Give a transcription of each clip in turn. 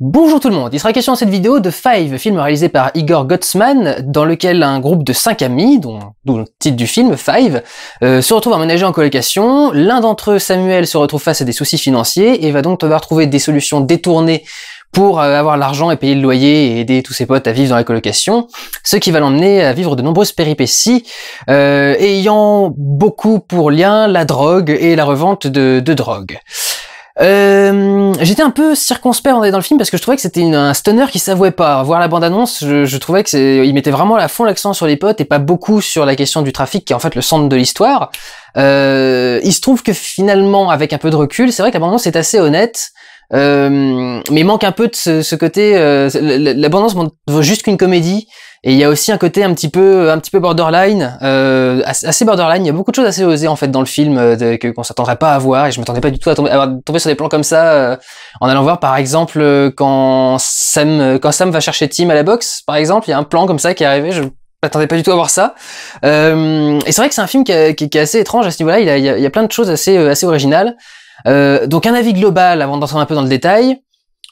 Bonjour tout le monde, il sera question dans cette vidéo de Five, film réalisé par Igor Gottsman, dans lequel un groupe de cinq amis, dont, le titre du film, Five, euh, se retrouve ménager en colocation. L'un d'entre eux, Samuel, se retrouve face à des soucis financiers et va donc devoir trouver des solutions détournées pour euh, avoir l'argent et payer le loyer et aider tous ses potes à vivre dans la colocation, ce qui va l'emmener à vivre de nombreuses péripéties, euh, ayant beaucoup pour lien la drogue et la revente de drogue. Euh, j'étais un peu circonspect en dans le film parce que je trouvais que c'était un stunner qui s'avouait pas. Voir la bande-annonce, je, trouvais que c'est, il mettait vraiment à fond l'accent sur les potes et pas beaucoup sur la question du trafic qui est en fait le centre de l'histoire. Euh, il se trouve que finalement, avec un peu de recul, c'est vrai que la bande-annonce est assez honnête euh, mais manque un peu de ce, ce côté. Euh, l'abondance vaut juste qu'une comédie. Et il y a aussi un côté un petit peu, un petit peu borderline, euh, assez borderline. Il y a beaucoup de choses assez osées en fait dans le film euh, que qu'on s'attendrait pas à voir. Et je m'attendais pas du tout à tomber, à tomber sur des plans comme ça en allant voir par exemple quand Sam, quand Sam va chercher Tim à la boxe, par exemple, il y a un plan comme ça qui est arrivé. Je m'attendais pas du tout à voir ça. Euh, et c'est vrai que c'est un film qui, est assez étrange à ce niveau-là. Il, y a, plein de choses assez, euh, assez originales. Euh, donc un avis global avant d'entrer un peu dans le détail.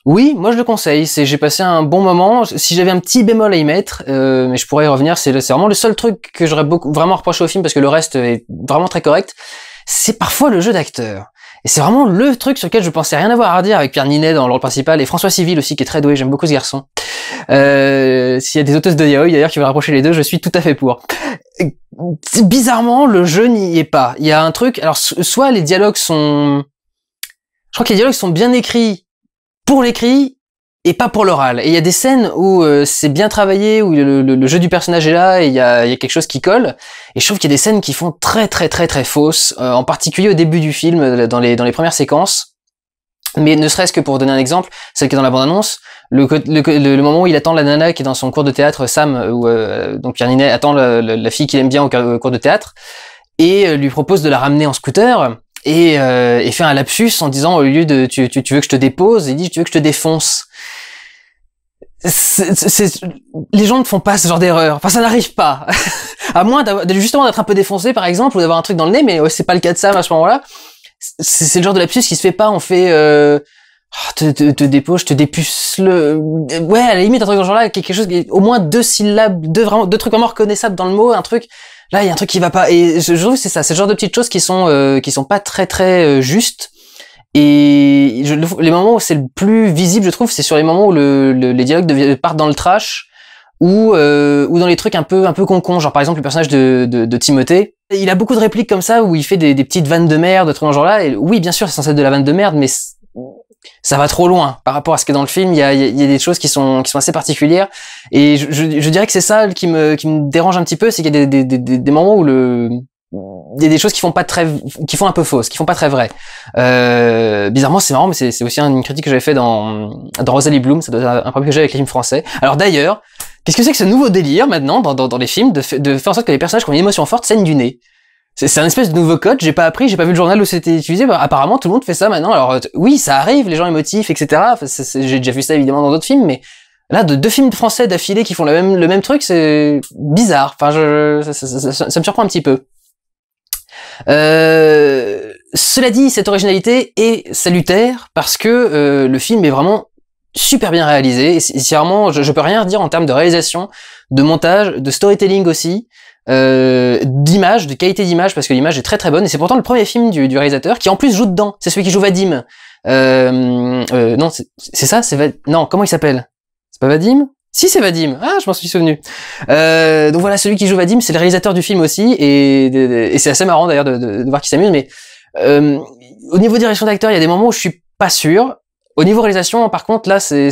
Oui, moi je le conseille. C'est j'ai passé un bon moment. Si j'avais un petit bémol à y mettre, euh, mais je pourrais y revenir. C'est vraiment le seul truc que j'aurais beaucoup vraiment reproché au film parce que le reste est vraiment très correct. C'est parfois le jeu d'acteur. Et c'est vraiment le truc sur lequel je pensais rien avoir à dire avec Pierre Ninet dans le rôle principal et François Civil aussi qui est très doué, j'aime beaucoup ce garçon. Euh, s'il y a des auteuses de yaoi d'ailleurs qui veulent rapprocher les deux, je suis tout à fait pour. Bizarrement, le jeu n'y est pas. Il y a un truc, alors soit les dialogues sont... Je crois que les dialogues sont bien écrits pour l'écrit et pas pour l'oral. Et il y a des scènes où euh, c'est bien travaillé, où le, jeu du personnage est là, et il y a, quelque chose qui colle. Et je trouve qu'il y a des scènes qui font très très très très fausses, euh, en particulier au début du film, euh, dans les, dans les premières séquences. Mais ne serait-ce que pour donner un exemple, celle qui est dans la bande-annonce, le, le, moment où il attend la nana qui est dans son cours de théâtre, Sam, ou donc Pierre Ninet attend la, la fille qu'il aime bien au cours de théâtre, et lui propose de la ramener en scooter et, euh, et, fait un lapsus en disant au lieu de tu, tu, tu, veux que je te dépose, il dit tu veux que je te défonce. les gens ne font pas ce genre d'erreur. Enfin, ça n'arrive pas. à moins justement d'être un peu défoncé, par exemple, ou d'avoir un truc dans le nez, mais c'est pas le cas de ça à ce moment-là. C'est le genre de lapsus qui se fait pas. On fait euh, oh, te, te, dépose, je te dépuce le. Ouais, à la limite un truc dans ce genre-là, quelque chose, qui est au moins deux syllabes, deux vraiment, deux trucs vraiment reconnaissables dans le mot, un truc là il y a un truc qui va pas et je, trouve c'est ça c'est le genre de petites choses qui sont euh, qui sont pas très très euh, justes et je, les moments où c'est le plus visible je trouve c'est sur les moments où le, les dialogues partent dans le trash ou euh, ou dans les trucs un peu un peu concon genre par exemple le personnage de, de, Timothée il a beaucoup de répliques comme ça où il fait des, des petites vannes de merde de trucs genre là et oui bien sûr c'est censé être de la vanne de merde mais ça va trop loin par rapport à ce qui est dans le film. Il y a, y a des choses qui sont qui sont assez particulières et je, je, je dirais que c'est ça qui me qui me dérange un petit peu, c'est qu'il y a des, des, des, des moments où le il y a des choses qui font pas très qui font un peu fausses qui font pas très vrai euh, bizarrement c'est marrant mais c'est aussi une critique que j'avais fait dans Rosalie Bloom ça doit être un problème que j'ai avec les films français alors d'ailleurs qu'est-ce que c'est que ce nouveau délire maintenant dans, dans, dans les films de, de, faire en sorte que les personnages qui ont une émotion forte saignent du nez c'est un espèce de nouveau code, j'ai pas appris, j'ai pas vu le journal où c'était utilisé, bah, apparemment tout le monde fait ça maintenant, alors oui, ça arrive, les gens émotifs, etc., j'ai déjà vu ça évidemment dans d'autres films, mais là, de deux films français d'affilée qui font le même, truc, c'est bizarre, enfin, je, ça, me surprend un petit peu. Euh, cela dit, cette originalité est salutaire parce que euh, le film est vraiment super bien réalisé. Et, je, je, peux rien dire en termes de réalisation, de montage, de storytelling aussi. Euh, d'image, de qualité d'image, parce que l'image est très très bonne. Et c'est pourtant le premier film du, réalisateur qui en plus joue dedans. C'est celui qui joue Vadim. Euh, euh non, c'est ça, c'est Non, comment il s'appelle C'est pas Vadim si c'est Vadim, ah je m'en suis souvenu. Euh, donc voilà, celui qui joue Vadim, c'est le réalisateur du film aussi, et, c'est assez marrant d'ailleurs de, voir qu'il s'amuse. Mais au niveau direction d'acteur, il y a des moments où je suis pas sûr. Au niveau réalisation, par contre, là, c'est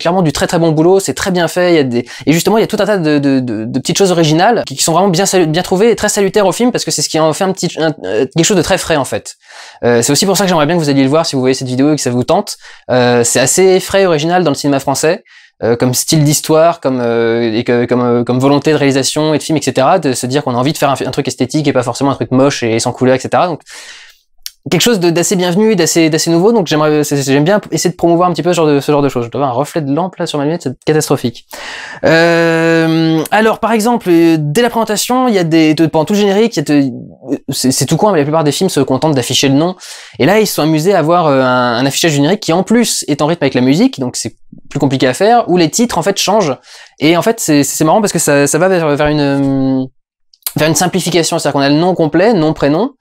clairement du très très bon boulot, c'est très bien fait. Il y a des... Et justement, il y a tout un tas de, petites choses originales qui, sont vraiment bien, bien trouvées et très salutaires au film parce que c'est ce qui en fait un petit, euh, quelque chose de très frais en fait. Euh, c'est aussi pour ça que j'aimerais bien que vous alliez le voir si vous voyez cette vidéo et que ça vous tente. Euh, c'est assez frais et original dans le cinéma français. comme style d'histoire, comme et comme, volonté de réalisation et de film, etc. De se dire qu'on a envie de faire un, truc esthétique et pas forcément un truc moche et sans couleur, etc. Donc quelque chose d'assez bienvenu, d'assez d'assez nouveau. Donc j'aimerais, j'aime bien essayer de promouvoir un petit peu ce genre de, ce genre de choses. Je dois avoir un reflet de lampe là sur ma lunette, c'est catastrophique. Euh, alors par exemple, euh, dès la présentation, il y a des pendant tout le générique, euh, c'est tout con, mais la plupart des films se contentent d'afficher le nom. Et là, ils se sont amusés à avoir euh, un, affichage générique qui en plus est en rythme avec la musique, donc c'est plus compliqué à faire. Où les titres en fait changent. Et en fait, c'est marrant parce que ça, ça va vers, vers une vers une simplification, c'est-à-dire qu'on a le nom complet, nom prénom.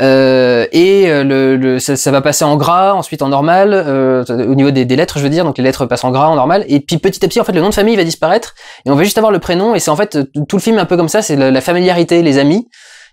Euh, et euh, le, ça, va passer en gras, ensuite en normal, euh, au niveau des, lettres, je veux dire. Donc les lettres passent en gras, en normal, et puis petit à petit, en fait, le nom de famille va disparaître, et on va juste avoir le prénom. Et c'est en fait tout le film un peu comme ça, c'est la familiarité, les amis.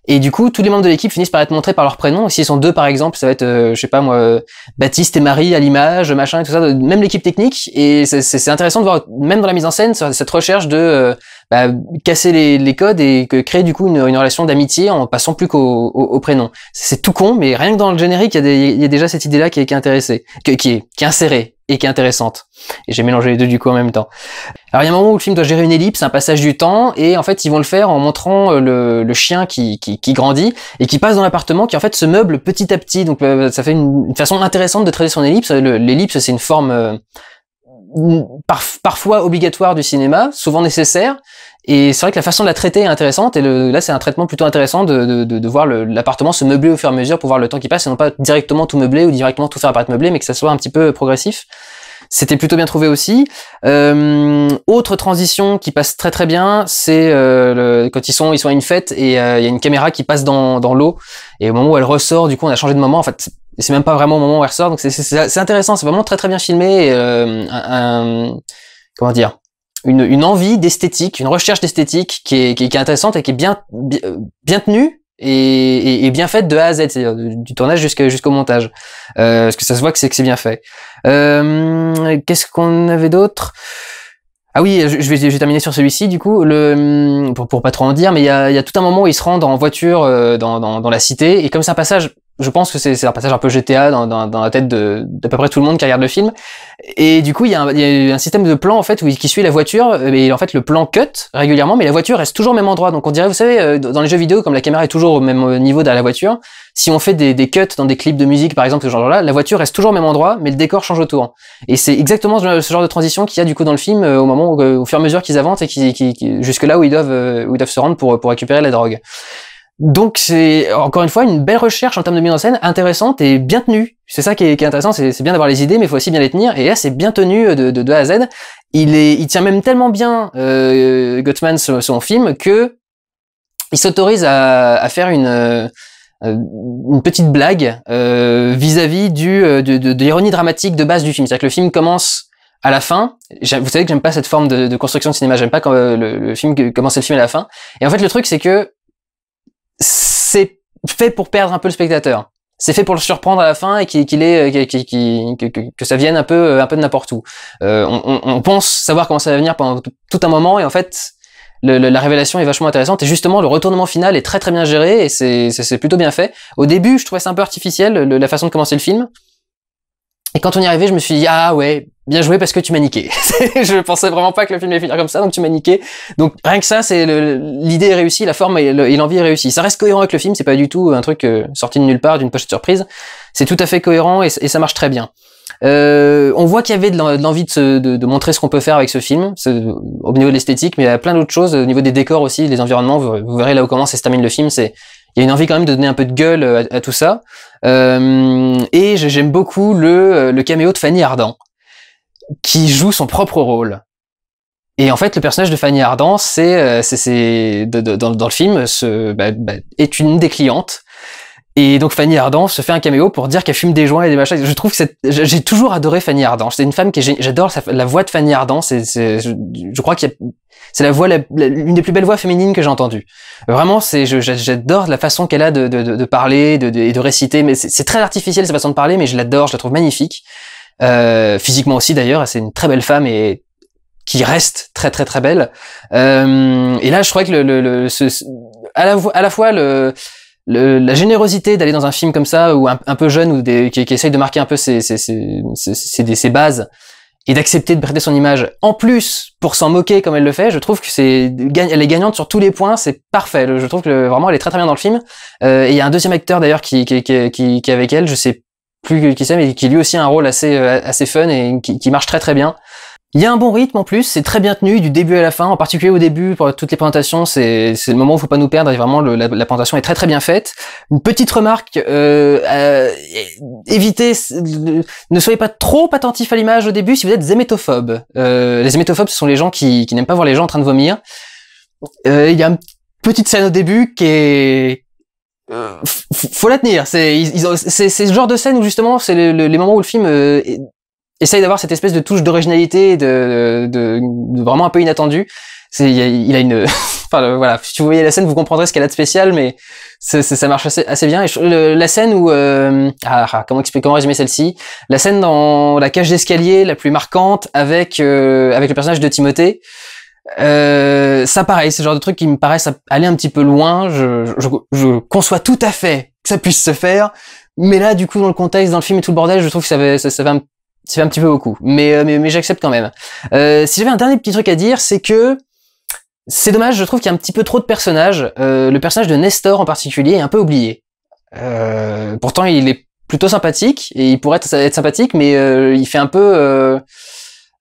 Et du coup, tous les membres de l'équipe finissent par être montrés par leur prénom. S'ils sont deux, par exemple, ça va être, euh, je sais pas moi, euh, Baptiste et Marie à l'image, machin et tout ça, même l'équipe technique. Et c'est intéressant de voir, même dans la mise en scène, cette recherche de euh, bah, casser les, codes et que, créer du coup une, relation d'amitié en passant plus qu'au au, prénom. C'est tout con, mais rien que dans le générique, il y, a déjà cette idée-là qui est, intéressée, qui est insérée et qui est intéressante. Et j'ai mélangé les deux du coup en même temps. Alors il y a un moment où le film doit gérer une ellipse, un passage du temps, et en fait ils vont le faire en montrant euh, le, chien qui, grandit et qui passe dans l'appartement, qui en fait se meuble petit à petit. Donc euh, ça fait une, façon intéressante de traiter son ellipse. L'ellipse c'est une forme euh, parfois obligatoire du cinéma, souvent nécessaire, et c'est vrai que la façon de la traiter est intéressante. Et le, là, c'est un traitement plutôt intéressant de, de, voir l'appartement se meubler au fur et à mesure pour voir le temps qui passe et non pas directement tout meubler ou directement tout faire apparaître meublé, mais que ça soit un petit peu progressif. C'était plutôt bien trouvé aussi. Euh, autre transition qui passe très très bien, c'est euh, quand ils sont ils sont à une fête et euh, il y a une caméra qui passe dans, dans l'eau et au moment où elle ressort, du coup on a changé de moment. En fait, c'est même pas vraiment au moment où elle ressort, donc c'est intéressant. C'est vraiment très très bien filmé. Et, comment dire une, une envie d'esthétique, une recherche d'esthétique qui est, qui, qui est intéressante et qui est bien, euh, bien, tenue et, et, bien faite de A à Z, c'est-à-dire du tournage jusqu'au montage. Euh, parce que ça se voit que c'est que c'est bien fait. Euh, Qu'est-ce qu'on avait d'autre ah oui, je vais, je vais terminer sur celui-ci du coup, le, pour, pour pas trop en dire, mais il y a, y a, tout un moment où ils se rendent en voiture euh, dans, dans, dans, la cité, et comme c'est un passage je pense que c'est un passage un peu GTA dans, dans, dans la tête de d'à peu près tout le monde qui regarde le film. Et du coup, il y, a un, y a un système de plan en fait où il, qui suit la voiture. Euh, et en fait, le plan cut régulièrement, mais la voiture reste toujours au même endroit. Donc on dirait, vous savez, euh, dans les jeux vidéo, comme la caméra est toujours au même euh, niveau dans la voiture, si on fait des, des cuts dans des clips de musique, par exemple, ce genre-là, la voiture reste toujours au même endroit, mais le décor change autour. Et c'est exactement ce genre de transition qu'il y a du coup dans le film au moment, où, au fur et à mesure qu'ils avancent et jusque là où ils doivent, où ils doivent se rendre pour, pour récupérer la drogue. Donc c'est encore une fois une belle recherche en termes de mise en scène, intéressante et bien tenue. C'est ça qui est, intéressant, c'est bien d'avoir les idées, mais il faut aussi bien les tenir. Et là, c'est bien tenu de, A à Z. Il, est, il tient même tellement bien euh, Gottman son, film que il s'autorise à, faire euh, une petite blague euh, vis-à-vis euh, de, l'ironie dramatique de base du film. C'est-à-dire que le film commence à la fin, vous savez que j'aime pas cette forme de, construction de cinéma, j'aime pas quand le, le, film commence le film à la fin. Et en fait, le truc c'est que c'est fait pour perdre un peu le spectateur. C'est fait pour le surprendre à la fin et qu'il qu'il est euh, que, que, ça vienne un peu euh, un peu de n'importe où. Euh, on, on, pense savoir comment ça va venir pendant tout un moment et en fait le, la révélation est vachement intéressante et justement le retournement final est très très bien géré et c'est plutôt bien fait. Au début je trouvais ça un peu artificiel la façon de commencer le film et quand on y arrivait, je me suis dit, ah ouais, bien joué parce que tu m'as niqué. je pensais vraiment pas que le film allait finir comme ça, donc tu m'as niqué. Donc rien que ça, c'est l'idée est réussie, la forme et l'envie est réussie. Ça reste cohérent avec le film, c'est pas du tout un truc euh, sorti de nulle part, d'une poche surprise. C'est tout à fait cohérent et, ça marche très bien. Euh, on voit qu'il y avait de l'envie de, montrer ce qu'on peut faire avec ce film, au niveau de l'esthétique, mais il y a plein d'autres choses, au niveau des décors aussi, des environnements, vous, vous verrez là où commence et se termine le film, c'est il y a une envie quand même de donner un peu de gueule euh, à, tout ça. Euh, et j'aime beaucoup euh, le, caméo de Fanny Ardant, qui joue son propre rôle. Et en fait, le personnage de Fanny Ardant, c'est, c'est, dans, le film, ce, bah, bah, est une des clientes et donc Fanny Ardant se fait un caméo pour dire qu'elle fume des joints et des machins. Je trouve que j'ai toujours adoré Fanny Ardant. C'est une femme que j'adore la voix de Fanny Ardant. C'est, je crois que c'est la voix, l'une des plus belles voix féminines que j'ai entendues. Vraiment, c'est, j'adore la façon qu'elle a de, de, de, parler, de, et de réciter. Mais c'est très artificiel sa façon de parler, mais je l'adore, je la trouve magnifique. Euh, physiquement aussi d'ailleurs, c'est une très belle femme et qui reste très très très belle. Euh, et là, je crois que le, le, ce, à la, à la fois le la générosité d'aller dans un film comme ça, ou un, peu jeune, ou qui, qui, essaye de marquer un peu ses, bases, et d'accepter de prêter son image en plus pour s'en moquer comme elle le fait, je trouve que c'est elle est gagnante sur tous les points, c'est parfait. Je trouve que vraiment elle est très très bien dans le film. Euh, il y a un deuxième acteur d'ailleurs qui qui, est avec elle, je sais plus qui c'est, mais qui lui aussi a un rôle assez euh, assez fun et qui, marche très très bien. Il y a un bon rythme en plus, c'est très bien tenu du début à la fin, en particulier au début pour toutes les présentations, c'est le moment où faut pas nous perdre et vraiment le, la, la, présentation est très très bien faite. Une petite remarque, euh, euh évitez, ne soyez pas trop attentif à l'image au début si vous êtes zémétophobe. Euh, les zémétophobes ce sont les gens qui, qui n'aiment pas voir les gens en train de vomir. Euh, il y a une petite scène au début qui est, euh, faut la tenir. C'est c'est ce genre de scène où justement c'est les moments où le film essaye d'avoir cette espèce de touche d'originalité, de, de, vraiment un peu inattendue. C'est, il a une, enfin voilà, si vous voyez la scène, vous comprendrez ce qu'elle a de spécial, mais ça, marche assez, bien. Et la scène où, euh, ah, ah, comment expliquer, comment résumer celle-ci La scène dans la cage d'escalier la plus marquante avec euh, avec le personnage de Timothée. Euh, ça pareil, c'est le genre de truc qui me paraît aller un petit peu loin. Je, je, je conçois tout à fait que ça puisse se faire, mais là, du coup, dans le contexte, dans le film et tout le bordel, je trouve que ça va, ça, ça va c'est un petit peu beaucoup, mais, euh, mais, mais j'accepte quand même. Euh, si j'avais un dernier petit truc à dire, c'est que c'est dommage, je trouve qu'il y a un petit peu trop de personnages. Euh, le personnage de Nestor en particulier est un peu oublié. Euh, pourtant, il est plutôt sympathique et il pourrait être, sympathique, mais euh, il fait un peu, euh,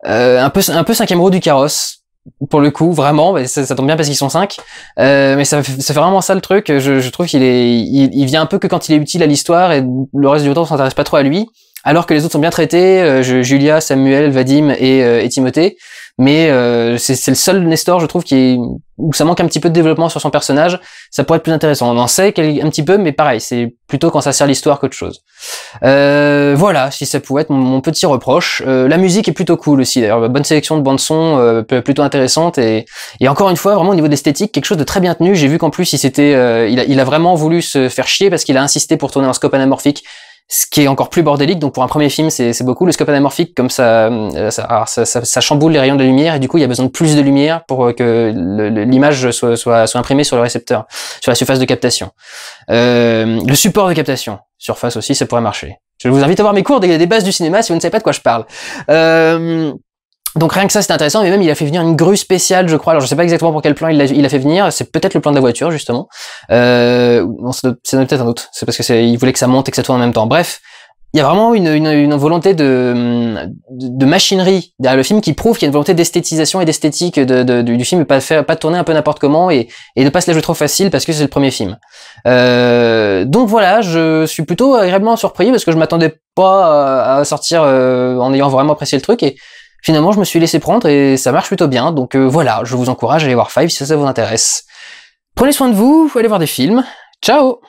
un peu un peu cinquième roue du carrosse pour le coup, vraiment, ça, ça tombe bien parce qu'ils sont cinq. Euh, mais ça, fait vraiment ça le truc. Je, je trouve qu'il est, il, vient un peu que quand il est utile à l'histoire et le reste du temps on s'intéresse pas trop à lui alors que les autres sont bien traités, euh, Julia, Samuel, Vadim et, euh, Timothée. Mais euh, c'est le seul Nestor, je trouve, qui où ça manque un petit peu de développement sur son personnage. Ça pourrait être plus intéressant. On en sait un petit peu, mais pareil, c'est plutôt quand ça sert l'histoire qu'autre chose. voilà, si ça pouvait être mon, petit reproche. la musique est plutôt cool aussi. D'ailleurs, bonne sélection de bandes son, plutôt intéressante. Et, encore une fois, vraiment au niveau d'esthétique, quelque chose de très bien tenu. J'ai vu qu'en plus, il, il, a, il a vraiment voulu se faire chier parce qu'il a insisté pour tourner en scope anamorphique ce qui est encore plus bordélique. Donc pour un premier film, c'est beaucoup le scope anamorphique, comme ça euh, ça, chamboule les rayons de lumière et du coup il y a besoin de plus de lumière pour euh, que l'image soit, imprimée sur le récepteur, sur la surface de captation. Euh, le support de captation, surface aussi, ça pourrait marcher. Je vous invite à voir mes cours des, bases du cinéma si vous ne savez pas de quoi je parle. Donc rien que ça, c'est intéressant. Mais même, il a fait venir une grue spéciale, je crois. Alors, je sais pas exactement pour quel plan il l'a il a fait venir. C'est peut-être le plan de la voiture, justement. Euh, non, c'est peut-être un autre. C'est parce que il voulait que ça monte et que ça tourne en même temps. Bref. Il y a vraiment une, volonté de, de, machinerie derrière le film qui prouve qu'il y a une volonté d'esthétisation et d'esthétique du film et pas de pas tourner un peu n'importe comment et, et de pas se la jouer trop facile parce que c'est le premier film. Euh, donc voilà, je suis plutôt agréablement surpris parce que je m'attendais pas à sortir euh, en ayant vraiment apprécié le truc et, Finalement, je me suis laissé prendre et ça marche plutôt bien, donc euh, voilà, je vous encourage à aller voir Five si ça, vous intéresse. Prenez soin de vous, vous allez voir des films. Ciao